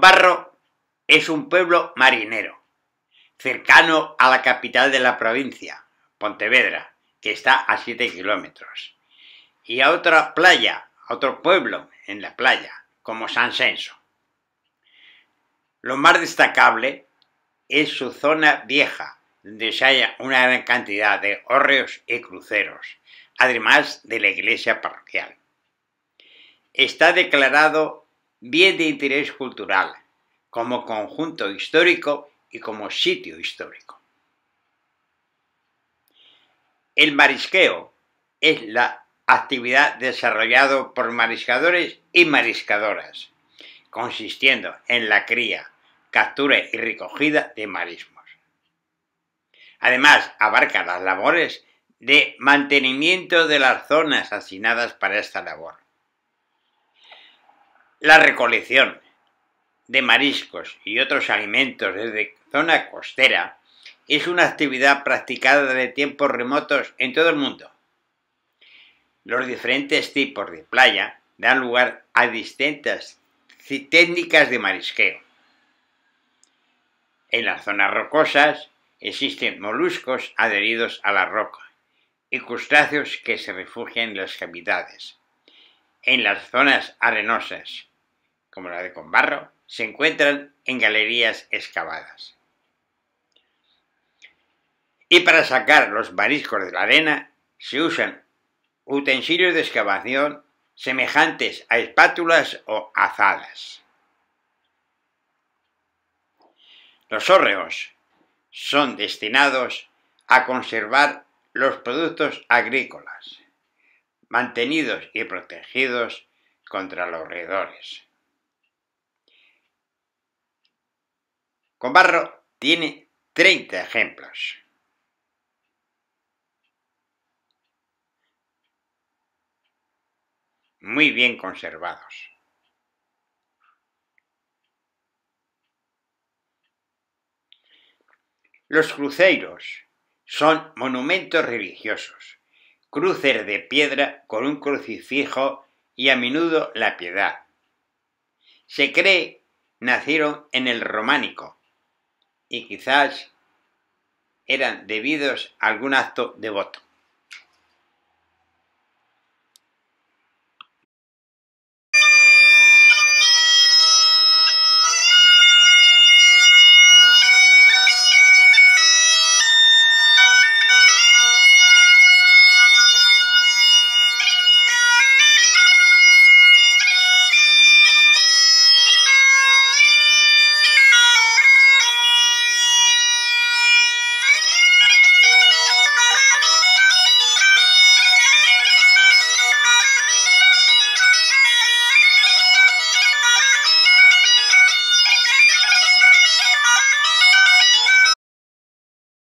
Barro es un pueblo marinero, cercano a la capital de la provincia, Pontevedra, que está a 7 kilómetros, y a otra playa, a otro pueblo en la playa, como San Senso. Lo más destacable es su zona vieja, donde se halla una gran cantidad de hórreos y cruceros, además de la iglesia parroquial. Está declarado bien de interés cultural, como conjunto histórico y como sitio histórico. El marisqueo es la actividad desarrollada por mariscadores y mariscadoras, consistiendo en la cría, captura y recogida de marismos. Además, abarca las labores de mantenimiento de las zonas asignadas para esta labor la recolección de mariscos y otros alimentos desde zona costera es una actividad practicada desde tiempos remotos en todo el mundo. Los diferentes tipos de playa dan lugar a distintas técnicas de marisqueo. En las zonas rocosas existen moluscos adheridos a la roca y crustáceos que se refugian en las cavidades. En las zonas arenosas como la de con barro, se encuentran en galerías excavadas. Y para sacar los mariscos de la arena se usan utensilios de excavación semejantes a espátulas o azadas. Los hórreos son destinados a conservar los productos agrícolas, mantenidos y protegidos contra los roedores. con barro tiene 30 ejemplos. Muy bien conservados. Los cruceros son monumentos religiosos, cruces de piedra con un crucifijo y a menudo la piedad. Se cree nacieron en el románico, y quizás eran debidos a algún acto devoto.